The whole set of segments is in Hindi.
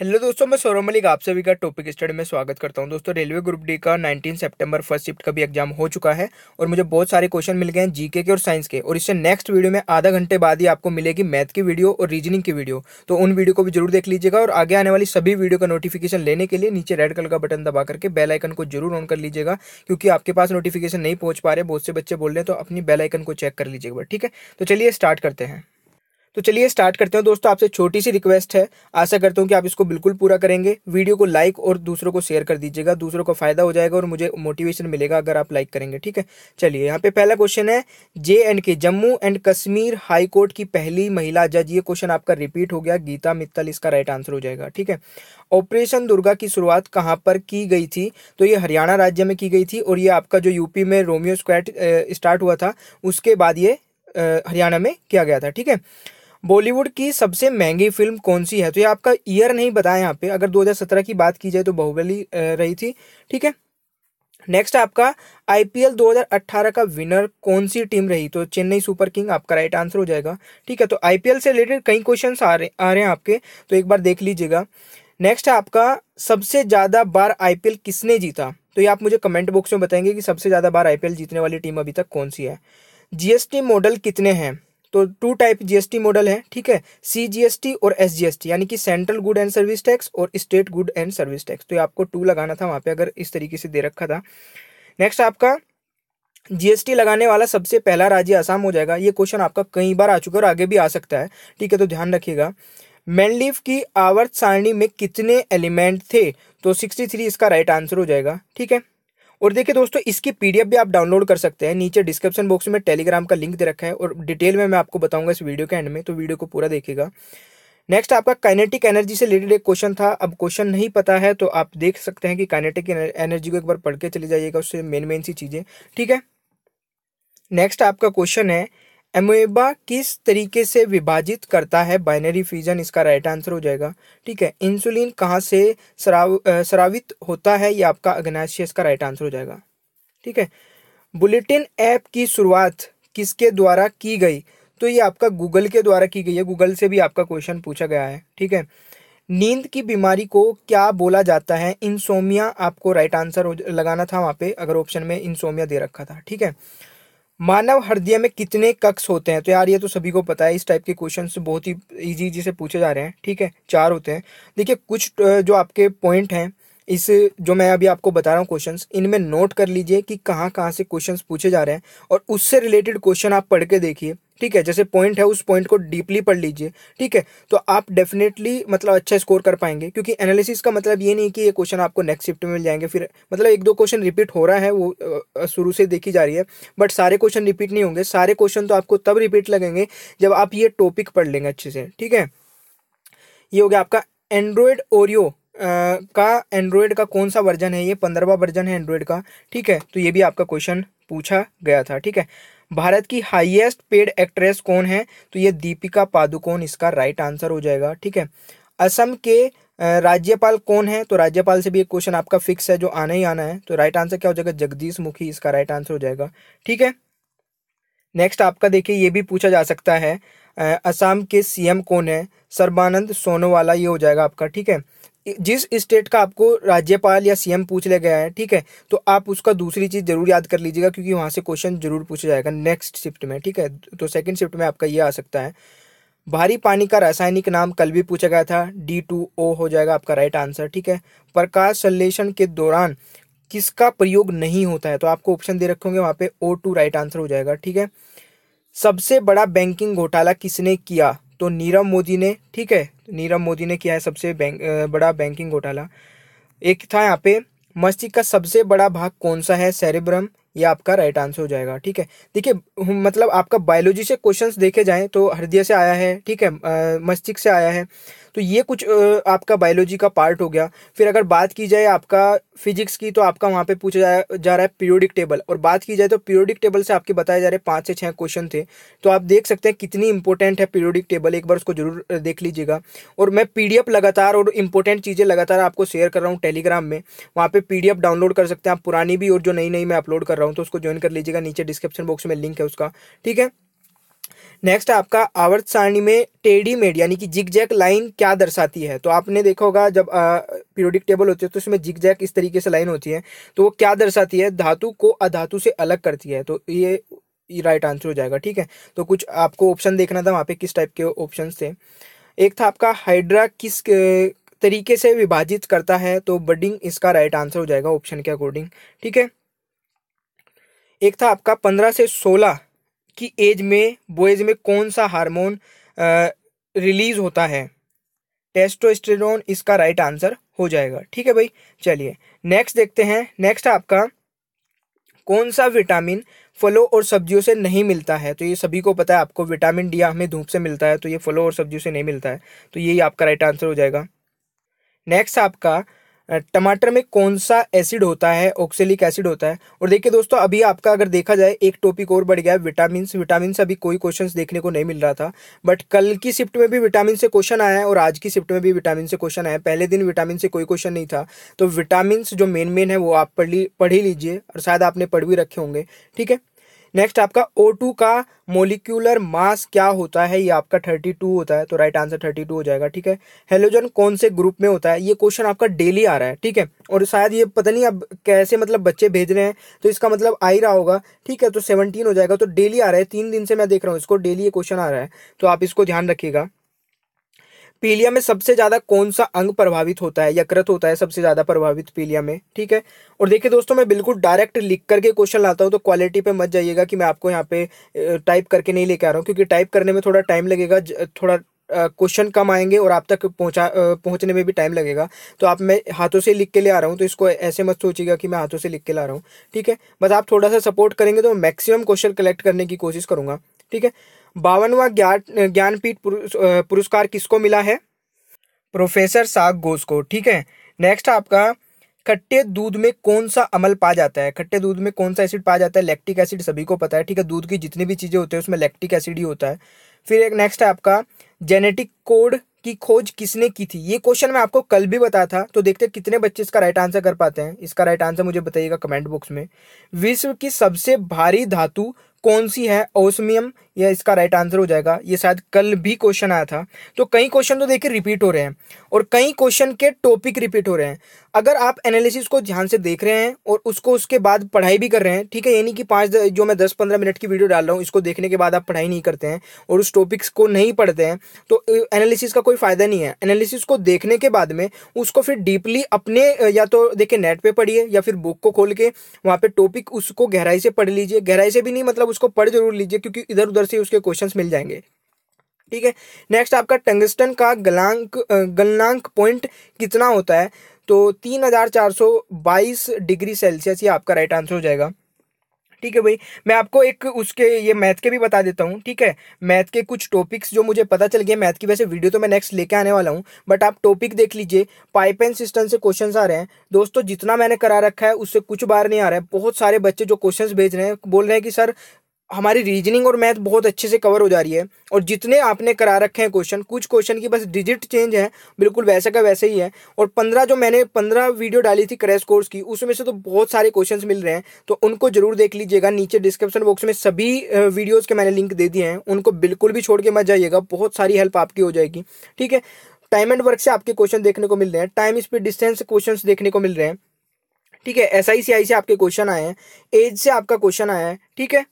हेलो दोस्तों मैं सौरभ मलिक आप सभी का टॉपिक स्टडी में स्वागत करता हूं दोस्तों रेलवे ग्रुप डी का 19 सितंबर फर्स्ट शिफ्ट का भी एग्जाम हो चुका है और मुझे बहुत सारे क्वेश्चन मिल गए हैं जीके के और साइंस के और इससे नेक्स्ट वीडियो में आधा घंटे बाद ही आपको मिलेगी मैथ की वीडियो और रीजनिंग की वीडियो तो उन वीडियो को भी जरूर देख लीजिएगा और आगे आने वाली सभी वीडियो का नोटिफिकेशन लेने के लिए नीचे रेड कलर का बटन दबा करके बेलाइकन को जरूर ऑन कर लीजिएगा क्योंकि आपके पास नोटिफिकेशन नहीं पहुँच पा रहे बहुत से बच्चे बोल रहे हैं तो अपनी बेलाइकन को चेक कर लीजिएगा ठीक है तो चलिए स्टार्ट करते हैं तो चलिए स्टार्ट करते हैं दोस्तों आपसे छोटी सी रिक्वेस्ट है आशा करता हूँ कि आप इसको बिल्कुल पूरा करेंगे वीडियो को लाइक और दूसरों को शेयर कर दीजिएगा दूसरों को फायदा हो जाएगा और मुझे मोटिवेशन मिलेगा अगर आप लाइक करेंगे ठीक है चलिए यहाँ पे पहला क्वेश्चन है जे एंड के जम्मू एंड कश्मीर हाईकोर्ट की पहली महिला जज ये क्वेश्चन आपका रिपीट हो गया गीता मित्तल इसका राइट आंसर हो जाएगा ठीक है ऑपरेशन दुर्गा की शुरुआत कहाँ पर की गई थी तो ये हरियाणा राज्य में की गई थी और ये आपका जो यूपी में रोमियो स्क्वाड स्टार्ट हुआ था उसके बाद ये हरियाणा में किया गया था ठीक है बॉलीवुड की सबसे महंगी फिल्म कौन सी है तो ये आपका ईयर नहीं बताया यहाँ पे अगर 2017 की बात की जाए तो बाहुबली रही थी ठीक है नेक्स्ट आपका आईपीएल 2018 का विनर कौन सी टीम रही तो चेन्नई सुपर किंग आपका राइट आंसर हो जाएगा ठीक है तो आईपीएल से रिलेटेड कई क्वेश्चन आ रहे आ रहे हैं आपके तो एक बार देख लीजिएगा नेक्स्ट है आपका सबसे ज़्यादा बार आईपीएल किसने जीता तो ये आप मुझे कमेंट बॉक्स में बताएंगे कि सबसे ज़्यादा बार आईपीएल जीतने वाली टीम अभी तक कौन सी है जीएसटी मॉडल कितने हैं तो टू टाइप जीएसटी मॉडल है ठीक है सीजीएसटी और एसजीएसटी यानी कि central good and service tax और state good and service tax तो ये आपको टू लगाना था वहाँ पे अगर इस तरीके से दे रखा था नेक्स्ट आपका जीएसटी लगाने वाला सबसे पहला राज्य आसाम हो जाएगा ये क्वेश्चन आपका कई बार आ चुका है और आगे भी आ सकता है ठीक है तो ध्यान रखिएगा मेनलीफ की आवर्त सारणी में कितने एलिमेंट थे तो थ्री इसका राइट आंसर हो जाएगा ठीक है और देखिए दोस्तों इसकी पीडीएफ भी आप डाउनलोड कर सकते हैं नीचे डिस्क्रिप्शन बॉक्स में टेलीग्राम का लिंक दे रखा है और डिटेल में मैं आपको बताऊंगा इस वीडियो के एंड में तो वीडियो को पूरा देखेगा नेक्स्ट आपका काइनेटिक एनर्जी से रिलेटेड एक क्वेश्चन था अब क्वेश्चन नहीं पता है तो आप देख सकते हैं कि काइनेटिक एनर्जी को एक बार पढ़ के चले जाइएगा उससे मेन मेन सी चीज़ें ठीक है नेक्स्ट आपका क्वेश्चन है एमोएबा किस तरीके से विभाजित करता है बाइनरी फ्यूजन इसका राइट आंसर हो जाएगा ठीक है इंसुलिन कहाँ से स्राव स्रावित होता है ये आपका अग्नाशियस का राइट आंसर हो जाएगा ठीक है बुलेटिन ऐप की शुरुआत किसके द्वारा की गई तो ये आपका गूगल के द्वारा की गई है गूगल से भी आपका क्वेश्चन पूछा गया है ठीक है नींद की बीमारी को क्या बोला जाता है इंसोमिया आपको राइट आंसर लगाना था वहाँ पे अगर ऑप्शन में इंसोमिया दे रखा था ठीक है मानव हृदय में कितने कक्ष होते हैं तो यार ये तो सभी को पता है इस टाइप के क्वेश्चन बहुत ही ईजी जी से पूछे जा रहे हैं ठीक है चार होते हैं देखिए कुछ जो आपके पॉइंट हैं इस जो मैं अभी आपको बता रहा हूँ क्वेश्चंस इनमें नोट कर लीजिए कि कहाँ कहाँ से क्वेश्चंस पूछे जा रहे हैं और उससे रिलेटेड क्वेश्चन आप पढ़ के देखिए ठीक है जैसे पॉइंट है उस पॉइंट को डीपली पढ़ लीजिए ठीक है तो आप डेफिनेटली मतलब अच्छा स्कोर कर पाएंगे क्योंकि एनालिसिस का मतलब ये नहीं कि ये क्वेश्चन आपको नेक्स्ट शिफ्ट में मिल जाएंगे फिर मतलब एक दो क्वेश्चन रिपीट हो रहा है वो शुरू से देखी जा रही है बट सारे क्वेश्चन रिपीट नहीं होंगे सारे क्वेश्चन तो आपको तब रिपीट लगेंगे जब आप ये टॉपिक पढ़ लेंगे अच्छे से ठीक है ये हो गया आपका एंड्रॉयड ओरियो का एंड्रॉयड का कौन सा वर्जन है ये पंद्रहवा वर्जन है एंड्रॉयड का ठीक है तो ये भी आपका क्वेश्चन पूछा गया था ठीक है भारत की हाईएस्ट पेड एक्ट्रेस कौन है तो ये दीपिका पादुकोण इसका राइट आंसर हो जाएगा ठीक है असम के राज्यपाल कौन है तो राज्यपाल से भी एक क्वेश्चन आपका फिक्स है जो आना ही आना है तो राइट आंसर क्या हो जाएगा जगदीश मुखी इसका राइट आंसर हो जाएगा ठीक है नेक्स्ट आपका देखिए ये भी पूछा जा सकता है असम के सीएम कौन है सर्बानंद सोनोवाला ये हो जाएगा आपका ठीक है जिस स्टेट का आपको राज्यपाल या सीएम पूछ ले गया है ठीक है तो आप उसका दूसरी चीज़ जरूर याद कर लीजिएगा क्योंकि वहाँ से क्वेश्चन जरूर पूछा जाएगा नेक्स्ट शिफ्ट में ठीक है तो सेकेंड शिफ्ट में आपका ये आ सकता है भारी पानी का रासायनिक नाम कल भी पूछा गया था डी टू ओ हो जाएगा आपका राइट आंसर ठीक है प्रकाश संश्लेषण के दौरान किसका प्रयोग नहीं होता है तो आपको ऑप्शन दे रखे होंगे वहाँ पे ओ टू राइट आंसर हो जाएगा ठीक है सबसे बड़ा बैंकिंग घोटाला किसने किया तो नीरव मोदी ने ठीक है नीरव मोदी ने किया है सबसे बैंक बड़ा बैंकिंग घोटाला एक था यहाँ पे मस्तिष्क का सबसे बड़ा भाग कौन सा है सेरेब्रम ये आपका राइट आंसर हो जाएगा ठीक है देखिए मतलब आपका बायोलॉजी से क्वेश्चंस देखे जाएं तो हृदय से आया है ठीक है मस्तिष्क से आया है तो ये कुछ आपका बायोलॉजी का पार्ट हो गया फिर अगर बात की जाए आपका फिजिक्स की तो आपका वहाँ पे पूछा जा, रहा है पीरियोडिक टेबल और बात की जाए तो पीरियोडिक टेबल से आपके बताए जा रहे पाँच से छः क्वेश्चन थे तो आप देख सकते हैं कितनी इंपॉर्टेंट है पीरियोडिक टेबल एक बार उसको जरूर देख लीजिएगा और मैं पी लगातार और इंपॉर्टेंट चीज़ें लगातार आपको शेयर कर रहा हूँ टेलीग्राम में वहाँ पर पी डाउनलोड कर सकते हैं आप पुरानी भी और जो नई नई मैं अपलोड कर रहा हूँ तो उसको ज्वाइन कर लीजिएगा नीचे डिस्क्रिप्शन बॉक्स में लिंक है उसका ठीक है नेक्स्ट आपका आवर्त सारणी में टेढ़ी मेड यानी कि जिग जैक लाइन क्या दर्शाती है तो आपने देखा होगा जब पीरियोडिक टेबल होती है तो उसमें जिग जैक इस तरीके से लाइन होती है तो वो क्या दर्शाती है धातु को अधातु से अलग करती है तो ये राइट आंसर हो जाएगा ठीक है तो कुछ आपको ऑप्शन देखना था वहाँ पे किस टाइप के ऑप्शन थे एक था आपका हाइड्रा किस तरीके से विभाजित करता है तो बडिंग इसका राइट आंसर हो जाएगा ऑप्शन के अकॉर्डिंग ठीक है एक था आपका पंद्रह से सोलह की एज में बॉयज़ में कौन सा हार्मोन रिलीज़ होता है टेस्टोस्टेरोन इसका राइट आंसर हो जाएगा ठीक है भाई चलिए नेक्स्ट देखते हैं नेक्स्ट आपका कौन सा विटामिन फलों और सब्जियों से नहीं मिलता है तो ये सभी को पता है आपको विटामिन डी हमें धूप से मिलता है तो ये फलों और सब्जियों से नहीं मिलता है तो यही आपका राइट आंसर हो जाएगा नेक्स्ट आपका टमाटर में कौन सा एसिड होता है ऑक्सेलिक एसिड होता है और देखिए दोस्तों अभी आपका अगर देखा जाए एक टॉपिक और बढ़ गया है विटामिन विटामिन से अभी कोई क्वेश्चन देखने को नहीं मिल रहा था बट कल की शिफ्ट में भी विटामिन से क्वेश्चन आया है और आज की शिफ्ट में भी विटामिन से क्वेश्चन आया पहले दिन विटामिन से कोई क्वेश्चन नहीं था तो विटामिन जो मेन मेन है वो आप पढ़ ली पढ़ ही लीजिए और शायद आपने पढ़ भी रखे होंगे ठीक है नेक्स्ट आपका O2 का मोलिक्यूलर मास क्या होता है ये आपका 32 होता है तो राइट आंसर 32 हो जाएगा ठीक है हेलोजन कौन से ग्रुप में होता है ये क्वेश्चन आपका डेली आ रहा है ठीक है और शायद ये पता नहीं अब कैसे मतलब बच्चे भेज रहे हैं तो इसका मतलब आ ही रहा होगा ठीक है तो सेवनटीन हो जाएगा तो डेली आ रहा है तीन दिन से मैं देख रहा हूँ इसको डेली ये क्वेश्चन आ रहा है तो आप इसको ध्यान रखिएगा पीलिया में सबसे ज्यादा कौन सा अंग प्रभावित होता है यकृत होता है सबसे ज्यादा प्रभावित पीलिया में ठीक है और देखिए दोस्तों मैं बिल्कुल डायरेक्ट लिख करके क्वेश्चन लाता हूँ तो क्वालिटी पे मत जाइएगा कि मैं आपको यहाँ पे टाइप करके नहीं लेके आ रहा हूँ क्योंकि टाइप करने में थोड़ा टाइम लगेगा थोड़ा क्वेश्चन कम आएंगे और आप तक पहुंचा पहुंचने में भी टाइम लगेगा तो आप मैं हाथों से लिख के ले आ रहा हूँ तो इसको ऐसे मत सोचिएगा कि मैं हाथों से लिख के ला रहा हूँ ठीक है बस आप थोड़ा सा सपोर्ट करेंगे तो मैक्सिमम क्वेश्चन कलेक्ट करने की कोशिश करूंगा ठीक है बावनवा ज्ञान ज्ञानपीठ पुरस्कार किसको मिला है प्रोफेसर साग घोष को ठीक है नेक्स्ट आपका खट्टे दूध में कौन सा अमल पा जाता है खट्टे दूध में कौन सा एसिड पाया जाता है लैक्टिक एसिड सभी को पता है ठीक है दूध की जितनी भी चीज़ें होती है उसमें लैक्टिक एसिड ही होता है फिर एक नेक्स्ट है आपका जेनेटिक कोड की खोज किसने की थी ये क्वेश्चन मैं आपको कल भी बताया था तो देखते कितने बच्चे इसका राइट आंसर कर पाते हैं इसका राइट आंसर मुझे बताइएगा कमेंट बॉक्स में विश्व की सबसे भारी धातु कौन सी है ओसमियम यह इसका राइट आंसर हो जाएगा ये शायद कल भी क्वेश्चन आया था तो कई क्वेश्चन तो देखिए रिपीट हो रहे हैं और कई क्वेश्चन के टॉपिक रिपीट हो रहे हैं अगर आप एनालिसिस को ध्यान से देख रहे हैं और उसको उसके बाद पढ़ाई भी कर रहे हैं ठीक है यानी कि पाँच जो मैं दस पंद्रह मिनट की वीडियो डाल रहा हूँ इसको देखने के बाद आप पढ़ाई नहीं करते हैं और उस टॉपिक्स को नहीं पढ़ते हैं तो एनालिसिस का कोई फ़ायदा नहीं है एनालिसिस को देखने के बाद में उसको फिर डीपली अपने या तो देखिए नेट पर पढ़िए या फिर बुक को खोल के वहाँ पर टॉपिक उसको गहराई से पढ़ लीजिए गहराई से भी नहीं मतलब उसको पढ़ जरूर लीजिए क्योंकि इधर उधर अंदर से उसके क्वेश्चन मिल जाएंगे ठीक है नेक्स्ट आपका टंगस्टन का गलांक गलनांक पॉइंट कितना होता है तो तीन हज़ार चार सौ बाईस डिग्री सेल्सियस ये आपका राइट आंसर हो जाएगा ठीक है भाई मैं आपको एक उसके ये मैथ के भी बता देता हूँ ठीक है मैथ के कुछ टॉपिक्स जो मुझे पता चल गए मैथ की वैसे वीडियो तो मैं नेक्स्ट लेके आने वाला हूँ बट आप टॉपिक देख लीजिए पाइप एंड सिस्टम से क्वेश्चन आ रहे हैं दोस्तों जितना मैंने करा रखा है उससे कुछ बार नहीं आ रहा है बहुत सारे बच्चे जो क्वेश्चन भेज रहे हैं बोल रहे हैं कि सर हमारी रीजनिंग और मैथ बहुत अच्छे से कवर हो जा रही है और जितने आपने करा रखे हैं क्वेश्चन कुछ क्वेश्चन की बस डिजिट चेंज है बिल्कुल वैसे का वैसे ही है और पंद्रह जो मैंने पंद्रह वीडियो डाली थी क्रैश कोर्स की उसमें से तो बहुत सारे क्वेश्चन मिल रहे हैं तो उनको जरूर देख लीजिएगा नीचे डिस्क्रिप्शन बॉक्स में सभी वीडियोज़ के मैंने लिंक दे दिए हैं उनको बिल्कुल भी छोड़ के मत जाइएगा बहुत सारी हेल्प आपकी हो जाएगी ठीक है टाइम एंड वर्क से आपके क्वेश्चन देखने को मिल रहे हैं टाइम स्पीड डिस्टेंस क्वेश्चन देखने को मिल रहे हैं ठीक है एस आई सी आई से आपके क्वेश्चन आए हैं एज से आपका क्वेश्चन आया है ठीक है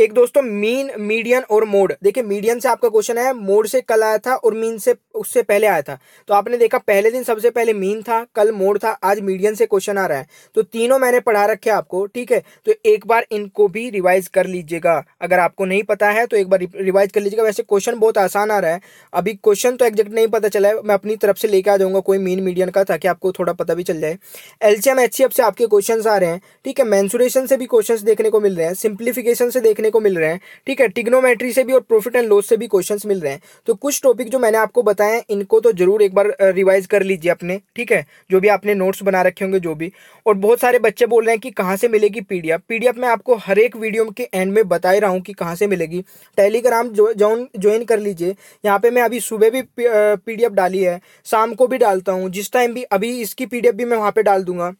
एक दोस्तों मीन मीडियन और मोड देखिए मीडियन से आपका क्वेश्चन है मोड से कल आया था और मीन से उससे पहले आया था तो आपने देखा पहले दिन सबसे पहले मीन था कल मोड था आज मीडियन से क्वेश्चन आ रहा है तो तीनों मैंने पढ़ा रखे आपको ठीक है तो एक बार इनको भी रिवाइज कर लीजिएगा अगर आपको नहीं पता है तो एक बार रिवाइज कर लीजिएगा वैसे क्वेश्चन बहुत आसान आ रहा है अभी क्वेश्चन तो एग्जैक्ट नहीं पता चला है मैं अपनी तरफ से लेकर आ जाऊंगा कोई मीन मीडियन का ताकि आपको थोड़ा पता भी चल जाए एलसीएम एच से आपके क्वेश्चन आ रहे हैं ठीक है मैंसुरेशन से भी क्वेश्चन देखने को मिल रहे हैं सिंप्लीफिकेशन से देखने को मिल रहे हैं ठीक है टिग्नोमेट्री से भी और प्रॉफिट एंड लॉस से भी क्वेश्चन मिल रहे हैं तो कुछ टॉपिक जो मैंने आपको बताया हैं इनको तो ज़रूर एक बार रिवाइज़ कर लीजिए अपने ठीक है जो भी आपने नोट्स बना रखे होंगे जो भी और बहुत सारे बच्चे बोल रहे हैं कि कहाँ से मिलेगी पीडीएफ पीडीएफ मैं आपको हर एक वीडियो के एंड में बता रहा हूँ कि कहाँ से मिलेगी टेलीग्राम जो ज्वाइन कर लीजिए यहाँ पर मैं अभी सुबह भी पी डाली है शाम को भी डालता हूँ जिस टाइम भी अभी इसकी पी भी मैं वहाँ पर डाल दूंगा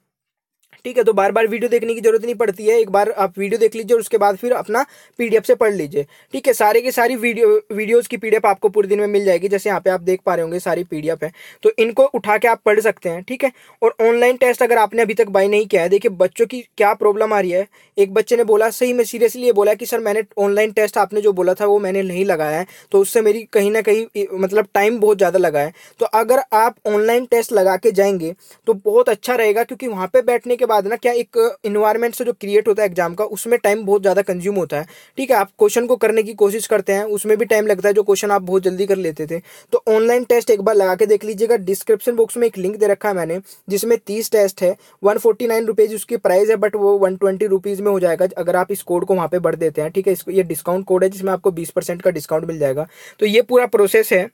ठीक है तो बार बार वीडियो देखने की जरूरत नहीं पड़ती है एक बार आप वीडियो देख लीजिए और उसके बाद फिर अपना पीडीएफ से पढ़ लीजिए ठीक है सारे की सारी वीडियो वीडियोज़ की पीडीएफ आपको पूरे दिन में मिल जाएगी जैसे यहाँ पे आप देख पा रहे होंगे सारी पीडीएफ है तो इनको उठा के आप पढ़ सकते हैं ठीक है और ऑनलाइन टेस्ट अगर आपने अभी तक बाई नहीं किया है देखिए बच्चों की क्या प्रॉब्लम आ रही है एक बच्चे ने बोला सही में सीरियसली ये बोला कि सर मैंने ऑनलाइन टेस्ट आपने जो बोला था वो मैंने नहीं लगाया है तो उससे मेरी कहीं ना कहीं मतलब टाइम बहुत ज़्यादा लगा है तो अगर आप ऑनलाइन टेस्ट लगा के जाएंगे तो बहुत अच्छा रहेगा क्योंकि वहाँ पर बैठने के बाद ना क्या एक इन्वायरमेंट से जो क्रिएट होता है एग्जाम का उसमें टाइम बहुत ज़्यादा कंज्यूम होता है ठीक है आप क्वेश्चन को करने की कोशिश करते हैं उसमें भी टाइम लगता है जो क्वेश्चन आप बहुत जल्दी कर लेते थे तो ऑनलाइन टेस्ट एक बार लगा के देख लीजिएगा डिस्क्रिप्शन बॉक्स में एक लिंक दे रखा है मैंने जिसमें तीस टेस्ट है वन फोर्टी नाइन रुपीज़ उसकी प्राइस है बट वो वन ट्वेंटी रुपीज़ में हो जाएगा अगर आप इस कोड को वहाँ पर बढ़ देते हैं ठीक है इसको ये डिस्काउंट कोड है जिसमें आपको बीस परसेंट का डिस्काउंट मिल जाएगा तो ये पूरा प्रोसेस है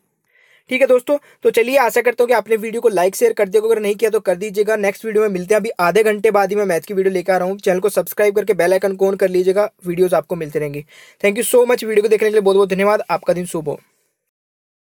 ठीक है दोस्तों तो चलिए आशा करता हूँ कि आपने वीडियो को लाइक शेयर कर देगा अगर नहीं किया तो कर दीजिएगा नेक्स्ट वीडियो में मिलते हैं अभी आधे घंटे बाद ही मैं मैथ की वीडियो लेकर आ रहा हूँ चैनल को सब्सक्राइब करके बेल आइकन को ऑन कर लीजिएगा वीडियोज आपको मिलते रहेंगे thank you so much video को देखने के लिए बहुत बहुत धन्यवाद आपका दिन शुभ हो